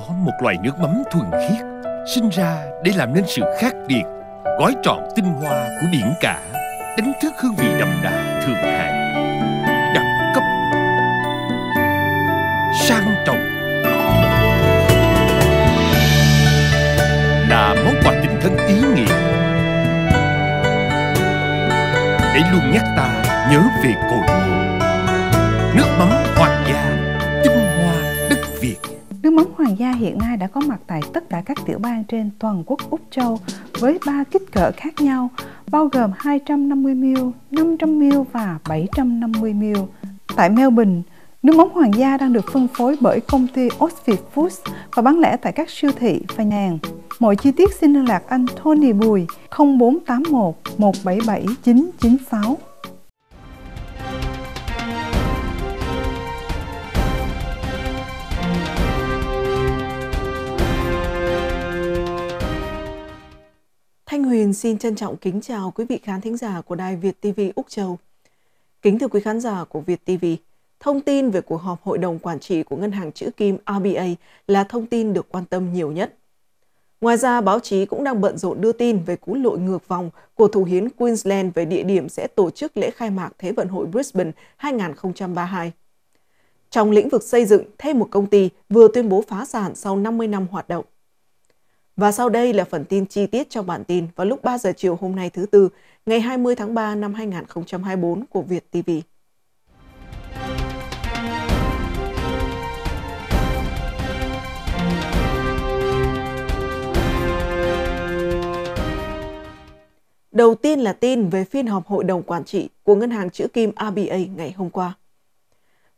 có một loài nước mắm thuần khiết sinh ra để làm nên sự khác biệt gói trọn tinh hoa của biển cả đánh thức hương vị đậm đà thượng hạng đẳng cấp sang trọng là món quà tình thân ý nghĩa để luôn nhắc ta nhớ về cội hiện nay đã có mặt tại tất cả các tiểu bang trên toàn quốc Úc Châu với ba kích cỡ khác nhau, bao gồm 250ml, 500ml và 750ml. Tại Melbourne, nước mắm hoàng gia đang được phân phối bởi công ty Oxford Foods và bán lẻ tại các siêu thị và nhà hàng. Mọi chi tiết xin liên lạc anh Tony Bùi 0481 177 996. xin trân trọng kính chào quý vị khán thính giả của Đài Việt TV Úc Châu. Kính thưa quý khán giả của Việt TV, thông tin về cuộc họp Hội đồng Quản trị của Ngân hàng Chữ Kim RBA là thông tin được quan tâm nhiều nhất. Ngoài ra, báo chí cũng đang bận rộn đưa tin về cú lội ngược vòng của thủ hiến Queensland về địa điểm sẽ tổ chức lễ khai mạc Thế vận hội Brisbane 2032. Trong lĩnh vực xây dựng, thêm một công ty vừa tuyên bố phá sản sau 50 năm hoạt động. Và sau đây là phần tin chi tiết trong bản tin vào lúc 3 giờ chiều hôm nay thứ Tư, ngày 20 tháng 3 năm 2024 của Việt TV. Đầu tiên là tin về phiên họp hội đồng quản trị của Ngân hàng Chữ Kim ABA ngày hôm qua.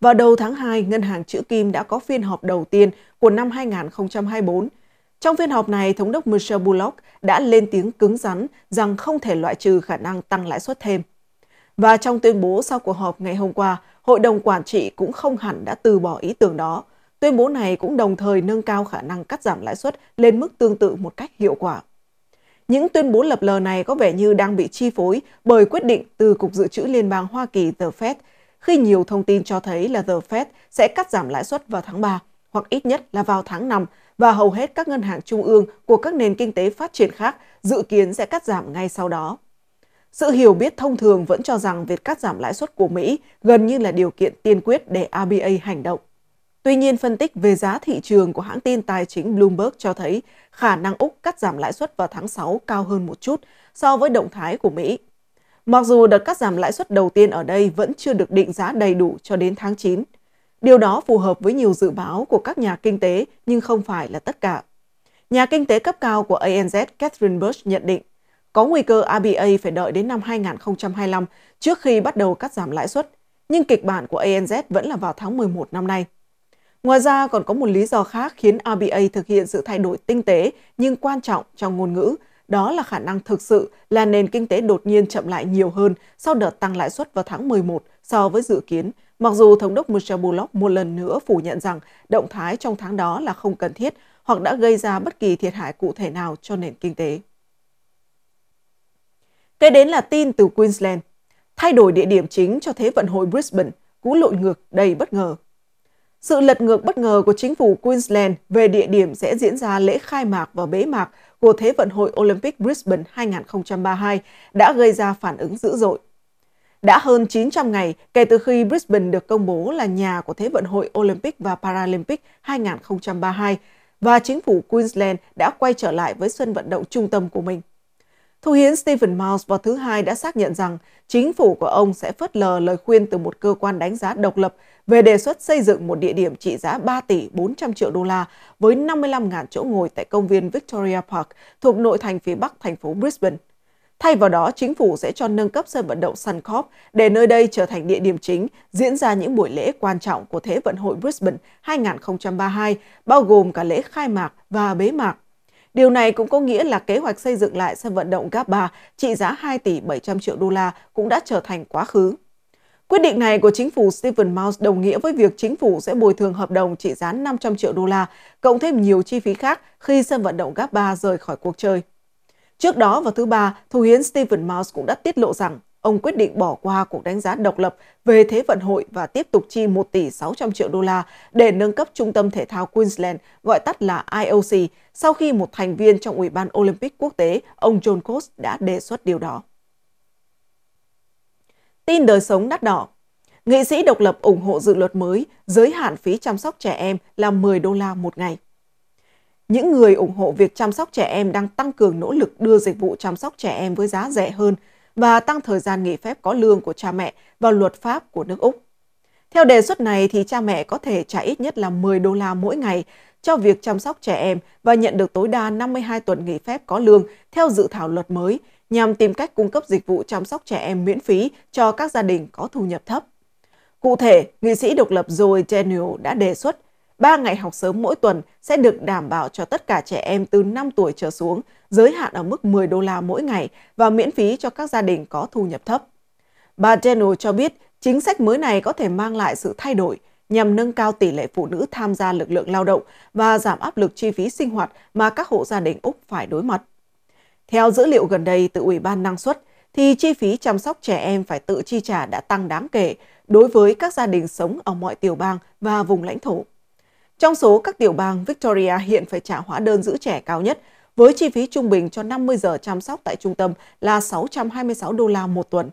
Vào đầu tháng 2, Ngân hàng Chữ Kim đã có phiên họp đầu tiên của năm 2024 trong phiên họp này, Thống đốc Michel Bullock đã lên tiếng cứng rắn rằng không thể loại trừ khả năng tăng lãi suất thêm. Và trong tuyên bố sau cuộc họp ngày hôm qua, Hội đồng Quản trị cũng không hẳn đã từ bỏ ý tưởng đó. Tuyên bố này cũng đồng thời nâng cao khả năng cắt giảm lãi suất lên mức tương tự một cách hiệu quả. Những tuyên bố lập lờ này có vẻ như đang bị chi phối bởi quyết định từ Cục Dự trữ Liên bang Hoa Kỳ The Fed, khi nhiều thông tin cho thấy là The Fed sẽ cắt giảm lãi suất vào tháng 3 hoặc ít nhất là vào tháng 5 và hầu hết các ngân hàng trung ương của các nền kinh tế phát triển khác dự kiến sẽ cắt giảm ngay sau đó. Sự hiểu biết thông thường vẫn cho rằng việc cắt giảm lãi suất của Mỹ gần như là điều kiện tiên quyết để RBA hành động. Tuy nhiên, phân tích về giá thị trường của hãng tin tài chính Bloomberg cho thấy khả năng Úc cắt giảm lãi suất vào tháng 6 cao hơn một chút so với động thái của Mỹ. Mặc dù đợt cắt giảm lãi suất đầu tiên ở đây vẫn chưa được định giá đầy đủ cho đến tháng 9, Điều đó phù hợp với nhiều dự báo của các nhà kinh tế nhưng không phải là tất cả. Nhà kinh tế cấp cao của ANZ Catherine Bush nhận định có nguy cơ ABA phải đợi đến năm 2025 trước khi bắt đầu cắt giảm lãi suất, nhưng kịch bản của ANZ vẫn là vào tháng 11 năm nay. Ngoài ra còn có một lý do khác khiến RBA thực hiện sự thay đổi tinh tế nhưng quan trọng trong ngôn ngữ, đó là khả năng thực sự là nền kinh tế đột nhiên chậm lại nhiều hơn sau đợt tăng lãi suất vào tháng 11 so với dự kiến Mặc dù Thống đốc Michel Bullock một lần nữa phủ nhận rằng động thái trong tháng đó là không cần thiết hoặc đã gây ra bất kỳ thiệt hại cụ thể nào cho nền kinh tế. Kế đến là tin từ Queensland. Thay đổi địa điểm chính cho Thế vận hội Brisbane, cú lội ngược đầy bất ngờ. Sự lật ngược bất ngờ của chính phủ Queensland về địa điểm sẽ diễn ra lễ khai mạc và bế mạc của Thế vận hội Olympic Brisbane 2032 đã gây ra phản ứng dữ dội. Đã hơn 900 ngày kể từ khi Brisbane được công bố là nhà của Thế vận hội Olympic và Paralympic 2032 và chính phủ Queensland đã quay trở lại với sân vận động trung tâm của mình. Thủ hiến Stephen Miles vào thứ Hai đã xác nhận rằng chính phủ của ông sẽ phớt lờ lời khuyên từ một cơ quan đánh giá độc lập về đề xuất xây dựng một địa điểm trị giá 3 tỷ 400 triệu đô la với 55.000 chỗ ngồi tại công viên Victoria Park thuộc nội thành phía bắc thành phố Brisbane – Thay vào đó, chính phủ sẽ cho nâng cấp sân vận động Suncorp để nơi đây trở thành địa điểm chính diễn ra những buổi lễ quan trọng của Thế vận hội Brisbane 2032, bao gồm cả lễ khai mạc và bế mạc. Điều này cũng có nghĩa là kế hoạch xây dựng lại sân vận động Gabba trị giá 2 tỷ 700 triệu đô la cũng đã trở thành quá khứ. Quyết định này của chính phủ Stephen Mouse đồng nghĩa với việc chính phủ sẽ bồi thường hợp đồng trị giá 500 triệu đô la, cộng thêm nhiều chi phí khác khi sân vận động Gabba rời khỏi cuộc chơi. Trước đó vào thứ Ba, Thủ hiến Stephen Mouse cũng đã tiết lộ rằng ông quyết định bỏ qua cuộc đánh giá độc lập về thế vận hội và tiếp tục chi 1 tỷ 600 triệu đô la để nâng cấp trung tâm thể thao Queensland, gọi tắt là IOC, sau khi một thành viên trong Ủy ban Olympic quốc tế, ông John Coates đã đề xuất điều đó. Tin đời sống đắt đỏ Nghị sĩ độc lập ủng hộ dự luật mới giới hạn phí chăm sóc trẻ em là 10 đô la một ngày. Những người ủng hộ việc chăm sóc trẻ em đang tăng cường nỗ lực đưa dịch vụ chăm sóc trẻ em với giá rẻ hơn và tăng thời gian nghỉ phép có lương của cha mẹ vào luật pháp của nước Úc. Theo đề xuất này thì cha mẹ có thể trả ít nhất là 10 đô la mỗi ngày cho việc chăm sóc trẻ em và nhận được tối đa 52 tuần nghỉ phép có lương theo dự thảo luật mới nhằm tìm cách cung cấp dịch vụ chăm sóc trẻ em miễn phí cho các gia đình có thu nhập thấp. Cụ thể, nghị sĩ độc lập Joe Daniel đã đề xuất 3 ngày học sớm mỗi tuần sẽ được đảm bảo cho tất cả trẻ em từ 5 tuổi trở xuống, giới hạn ở mức 10 đô la mỗi ngày và miễn phí cho các gia đình có thu nhập thấp. Bà Daniel cho biết chính sách mới này có thể mang lại sự thay đổi nhằm nâng cao tỷ lệ phụ nữ tham gia lực lượng lao động và giảm áp lực chi phí sinh hoạt mà các hộ gia đình Úc phải đối mặt. Theo dữ liệu gần đây từ Ủy ban Năng suất, thì chi phí chăm sóc trẻ em phải tự chi trả đã tăng đáng kể đối với các gia đình sống ở mọi tiểu bang và vùng lãnh thổ. Trong số các tiểu bang, Victoria hiện phải trả hóa đơn giữ trẻ cao nhất, với chi phí trung bình cho 50 giờ chăm sóc tại trung tâm là 626 đô la một tuần.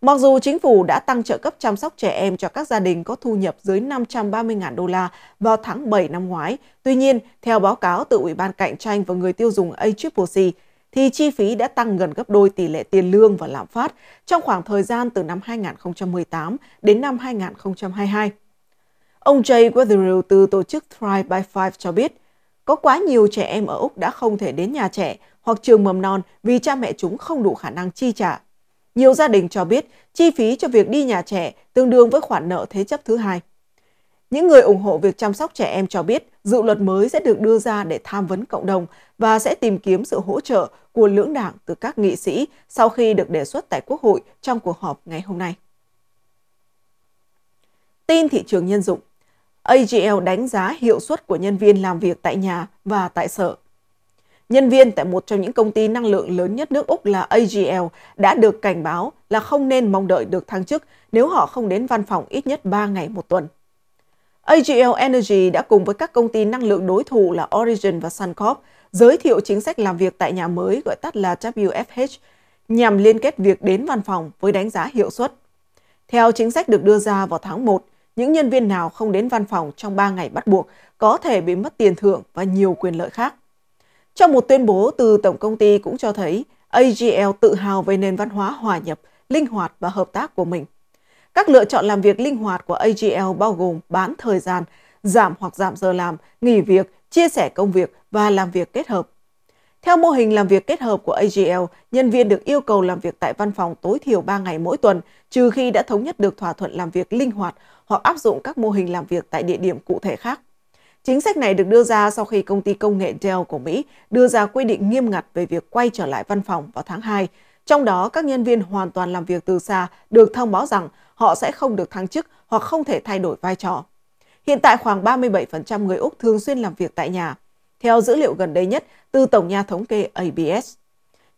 Mặc dù chính phủ đã tăng trợ cấp chăm sóc trẻ em cho các gia đình có thu nhập dưới 530.000 đô la vào tháng 7 năm ngoái, tuy nhiên, theo báo cáo từ Ủy ban Cạnh tranh và Người tiêu dùng ACCC, thì chi phí đã tăng gần gấp đôi tỷ lệ tiền lương và lạm phát trong khoảng thời gian từ năm 2018 đến năm 2022. Ông Jay Weatherill từ tổ chức Thrive by Five cho biết, có quá nhiều trẻ em ở Úc đã không thể đến nhà trẻ hoặc trường mầm non vì cha mẹ chúng không đủ khả năng chi trả. Nhiều gia đình cho biết chi phí cho việc đi nhà trẻ tương đương với khoản nợ thế chấp thứ hai. Những người ủng hộ việc chăm sóc trẻ em cho biết dự luật mới sẽ được đưa ra để tham vấn cộng đồng và sẽ tìm kiếm sự hỗ trợ của lưỡng đảng từ các nghị sĩ sau khi được đề xuất tại Quốc hội trong cuộc họp ngày hôm nay. Tin thị trường nhân dụng AGL đánh giá hiệu suất của nhân viên làm việc tại nhà và tại sở. Nhân viên tại một trong những công ty năng lượng lớn nhất nước Úc là AGL đã được cảnh báo là không nên mong đợi được thăng chức nếu họ không đến văn phòng ít nhất 3 ngày một tuần. AGL Energy đã cùng với các công ty năng lượng đối thủ là Origin và Suncorp giới thiệu chính sách làm việc tại nhà mới gọi tắt là WFH nhằm liên kết việc đến văn phòng với đánh giá hiệu suất. Theo chính sách được đưa ra vào tháng 1, những nhân viên nào không đến văn phòng trong 3 ngày bắt buộc có thể bị mất tiền thưởng và nhiều quyền lợi khác. Trong một tuyên bố từ tổng công ty cũng cho thấy AGL tự hào về nền văn hóa hòa nhập, linh hoạt và hợp tác của mình. Các lựa chọn làm việc linh hoạt của AGL bao gồm bán thời gian, giảm hoặc giảm giờ làm, nghỉ việc, chia sẻ công việc và làm việc kết hợp. Theo mô hình làm việc kết hợp của AGL, nhân viên được yêu cầu làm việc tại văn phòng tối thiểu 3 ngày mỗi tuần, trừ khi đã thống nhất được thỏa thuận làm việc linh hoạt hoặc áp dụng các mô hình làm việc tại địa điểm cụ thể khác. Chính sách này được đưa ra sau khi công ty công nghệ Dell của Mỹ đưa ra quy định nghiêm ngặt về việc quay trở lại văn phòng vào tháng 2. Trong đó, các nhân viên hoàn toàn làm việc từ xa được thông báo rằng họ sẽ không được thăng chức hoặc không thể thay đổi vai trò. Hiện tại khoảng 37% người Úc thường xuyên làm việc tại nhà – theo dữ liệu gần đây nhất từ Tổng nhà thống kê ABS.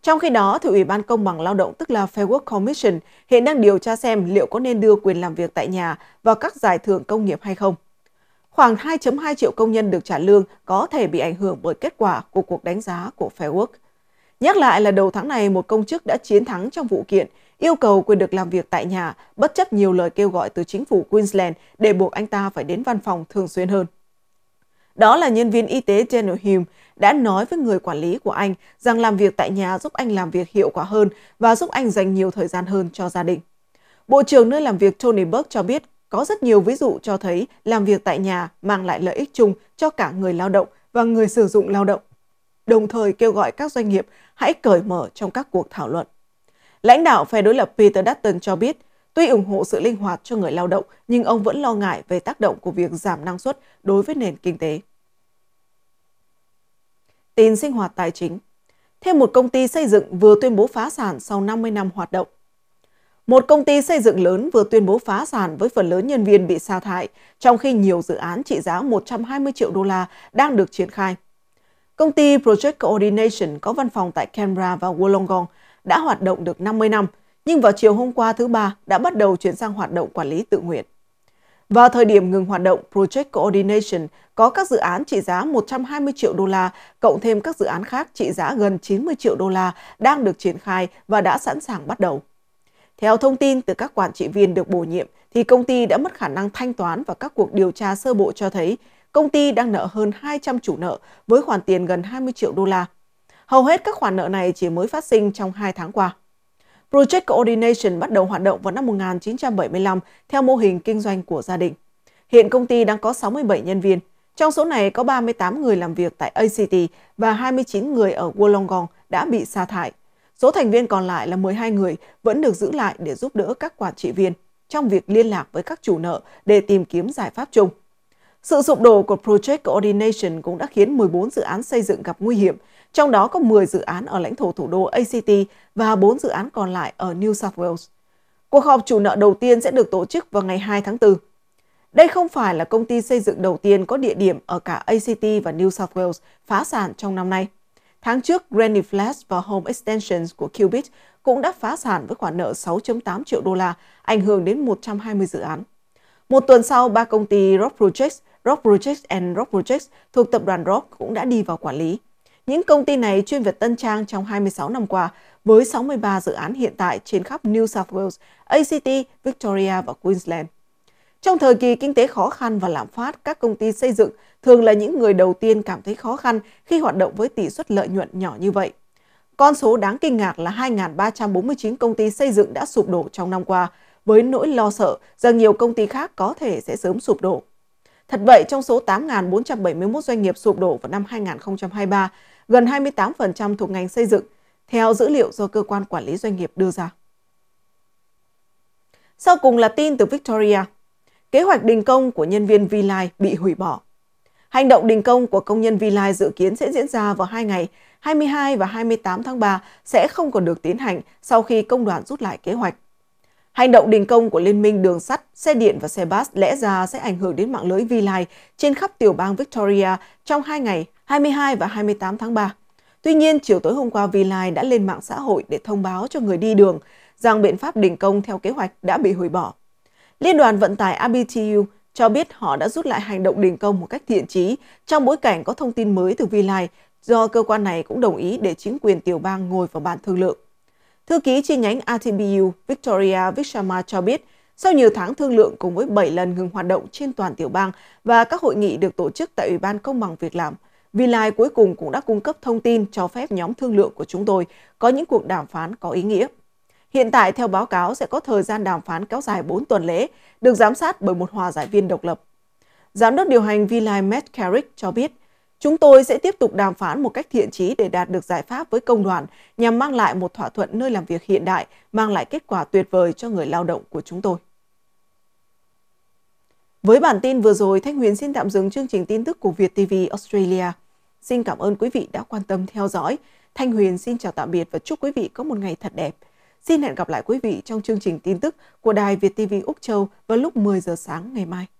Trong khi đó, thì Ủy ban Công bằng Lao động tức là Fair Work Commission hiện đang điều tra xem liệu có nên đưa quyền làm việc tại nhà vào các giải thưởng công nghiệp hay không. Khoảng 2.2 triệu công nhân được trả lương có thể bị ảnh hưởng bởi kết quả của cuộc đánh giá của Fair Work. Nhắc lại là đầu tháng này, một công chức đã chiến thắng trong vụ kiện yêu cầu quyền được làm việc tại nhà bất chấp nhiều lời kêu gọi từ chính phủ Queensland để buộc anh ta phải đến văn phòng thường xuyên hơn. Đó là nhân viên y tế Daniel Hume đã nói với người quản lý của anh rằng làm việc tại nhà giúp anh làm việc hiệu quả hơn và giúp anh dành nhiều thời gian hơn cho gia đình. Bộ trưởng nơi làm việc Tony Burke cho biết có rất nhiều ví dụ cho thấy làm việc tại nhà mang lại lợi ích chung cho cả người lao động và người sử dụng lao động, đồng thời kêu gọi các doanh nghiệp hãy cởi mở trong các cuộc thảo luận. Lãnh đạo phe đối lập Peter Dutton cho biết Tuy ủng hộ sự linh hoạt cho người lao động, nhưng ông vẫn lo ngại về tác động của việc giảm năng suất đối với nền kinh tế. Tin sinh hoạt tài chính Thêm một công ty xây dựng vừa tuyên bố phá sản sau 50 năm hoạt động. Một công ty xây dựng lớn vừa tuyên bố phá sản với phần lớn nhân viên bị sa thải, trong khi nhiều dự án trị giá 120 triệu đô la đang được triển khai. Công ty Project Coordination có văn phòng tại Canberra và Wollongong đã hoạt động được 50 năm – nhưng vào chiều hôm qua thứ Ba đã bắt đầu chuyển sang hoạt động quản lý tự nguyện. Vào thời điểm ngừng hoạt động, Project Coordination có các dự án trị giá 120 triệu đô la, cộng thêm các dự án khác trị giá gần 90 triệu đô la đang được triển khai và đã sẵn sàng bắt đầu. Theo thông tin từ các quản trị viên được bổ nhiệm, thì công ty đã mất khả năng thanh toán và các cuộc điều tra sơ bộ cho thấy công ty đang nợ hơn 200 chủ nợ với khoản tiền gần 20 triệu đô la. Hầu hết các khoản nợ này chỉ mới phát sinh trong 2 tháng qua. Project Coordination bắt đầu hoạt động vào năm 1975 theo mô hình kinh doanh của gia đình. Hiện công ty đang có 67 nhân viên. Trong số này có 38 người làm việc tại ACT và 29 người ở Wollongong đã bị sa thải. Số thành viên còn lại là 12 người vẫn được giữ lại để giúp đỡ các quản trị viên trong việc liên lạc với các chủ nợ để tìm kiếm giải pháp chung. Sự sụp đổ của Project Coordination cũng đã khiến 14 dự án xây dựng gặp nguy hiểm, trong đó có 10 dự án ở lãnh thổ thủ đô ACT và 4 dự án còn lại ở New South Wales. Cuộc họp chủ nợ đầu tiên sẽ được tổ chức vào ngày 2 tháng 4. Đây không phải là công ty xây dựng đầu tiên có địa điểm ở cả ACT và New South Wales phá sản trong năm nay. Tháng trước, Granny Flats và Home Extensions của Qubit cũng đã phá sản với khoản nợ 6.8 triệu đô la, ảnh hưởng đến 120 dự án. Một tuần sau, ba công ty Rock Projects Rock Projects and Rock Projects thuộc tập đoàn Rock cũng đã đi vào quản lý. Những công ty này chuyên về tân trang trong 26 năm qua, với 63 dự án hiện tại trên khắp New South Wales, ACT, Victoria và Queensland. Trong thời kỳ kinh tế khó khăn và lạm phát, các công ty xây dựng thường là những người đầu tiên cảm thấy khó khăn khi hoạt động với tỷ suất lợi nhuận nhỏ như vậy. Con số đáng kinh ngạc là 2.349 công ty xây dựng đã sụp đổ trong năm qua, với nỗi lo sợ rằng nhiều công ty khác có thể sẽ sớm sụp đổ. Thật vậy, trong số 8.471 doanh nghiệp sụp đổ vào năm 2023, gần 28% thuộc ngành xây dựng, theo dữ liệu do cơ quan quản lý doanh nghiệp đưa ra. Sau cùng là tin từ Victoria. Kế hoạch đình công của nhân viên Vlive bị hủy bỏ. Hành động đình công của công nhân Vlive dự kiến sẽ diễn ra vào hai ngày 22 và 28 tháng 3 sẽ không còn được tiến hành sau khi công đoàn rút lại kế hoạch. Hành động đình công của Liên minh đường sắt, xe điện và xe bus lẽ ra sẽ ảnh hưởng đến mạng lưới V-Line trên khắp tiểu bang Victoria trong 2 ngày 22 và 28 tháng 3. Tuy nhiên, chiều tối hôm qua V-Line đã lên mạng xã hội để thông báo cho người đi đường rằng biện pháp đình công theo kế hoạch đã bị hủy bỏ. Liên đoàn vận tải ABTU cho biết họ đã rút lại hành động đình công một cách thiện trí trong bối cảnh có thông tin mới từ V-Line do cơ quan này cũng đồng ý để chính quyền tiểu bang ngồi vào bàn thương lượng. Thư ký chi nhánh ATBU Victoria Visharma cho biết, sau nhiều tháng thương lượng cùng với 7 lần ngừng hoạt động trên toàn tiểu bang và các hội nghị được tổ chức tại Ủy ban Công bằng Việc làm, Vilai cuối cùng cũng đã cung cấp thông tin cho phép nhóm thương lượng của chúng tôi có những cuộc đàm phán có ý nghĩa. Hiện tại, theo báo cáo, sẽ có thời gian đàm phán kéo dài 4 tuần lễ, được giám sát bởi một hòa giải viên độc lập. Giám đốc điều hành Vilai Carrick cho biết, Chúng tôi sẽ tiếp tục đàm phán một cách thiện trí để đạt được giải pháp với công đoàn nhằm mang lại một thỏa thuận nơi làm việc hiện đại, mang lại kết quả tuyệt vời cho người lao động của chúng tôi. Với bản tin vừa rồi, Thanh Huyền xin tạm dừng chương trình tin tức của Việt TV Australia. Xin cảm ơn quý vị đã quan tâm theo dõi. Thanh Huyền xin chào tạm biệt và chúc quý vị có một ngày thật đẹp. Xin hẹn gặp lại quý vị trong chương trình tin tức của Đài Việt TV Úc Châu vào lúc 10 giờ sáng ngày mai.